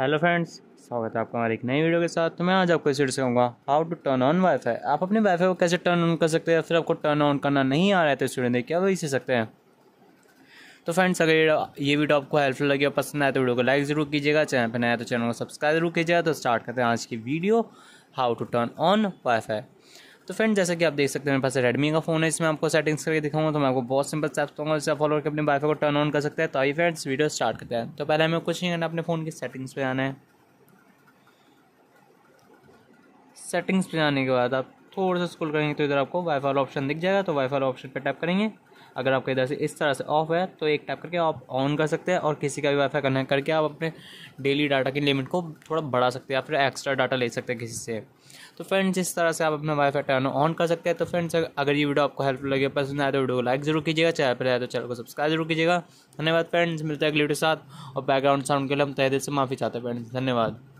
hello friends स्वागत है आपका हमारे एक नई वीडियो के साथ तो मैं आज आपको इस सिखाऊंगा how to turn on wifi आप अपने वाईफाई को कैसे टर्न ऑन कर सकते हैं फिर आपको टर्न ऑन करना नहीं आ रहा है तो स्टूडेंट देखिए वही सीख सकते हैं तो फ्रेंड्स अगर ये वीडियो आपको हेल्पफुल लगे और पसंद आए तो वीडियो को लाइक ज़रूर कीजिएगा चैनल पर नया तो चैनल को सब्सक्राइब जरूर कीजिएगा तो स्टार्ट करते हैं आज की video how to turn on wifi तो फ्रेंड जैसा कि आप देख सकते हैं मेरे पास रेडमी का फोन है इसमें आपको सेटिंग्स करके दिखाऊंगा तो मैं आपको बहुत सिंपल स्टेप्स दूंगा जिससे फॉलो करके अपने वाईफाई को टर्न ऑन कर सकते हैं तो आई फ्रेंड्स वीडियो स्टार्ट करते हैं तो पहले हमें कुछ नहीं करना अपने फ़ोन की सेटिंग्स पर आना है सेटिंग्स पर आने के बाद आप थोड़ा सा स्कूल करेंगे तो इधर आपको वाईफाई फाई ऑप्शन दिख जाएगा तो वाई फाई ऑप्शन पर टैप करेंगे अगर आपका इधर से इस तरह से ऑफ है तो एक टैप करके आप ऑन कर सकते हैं और किसी का भी वाई कनेक्ट करके आप अपने डेली डाटा की लिमिट को थोड़ा बढ़ा सकते हैं या फिर एक्स्ट्रा डाटा ले सकते हैं किसी से तो फ्रेंड्स इस तरह से आप अपना फाई टर्न ऑन कर सकते हैं तो फ्रेंड्स अगर ये वीडियो आपको हेल्पफुल लगे पसंद आए तो वीडियो को लाइक जरूर कीजिएगा चैनल पर आए तो चैनल को सब्सक्राइब जरूर कीजिएगा धन्यवाद फ्रेंड्स मिलते हैं अगले वीडियो के साथ और बैकग्राउंड साउंड के लिए हम तहदे से माफ़ी चाहते हैं फ्रेंड्स धन्यवाद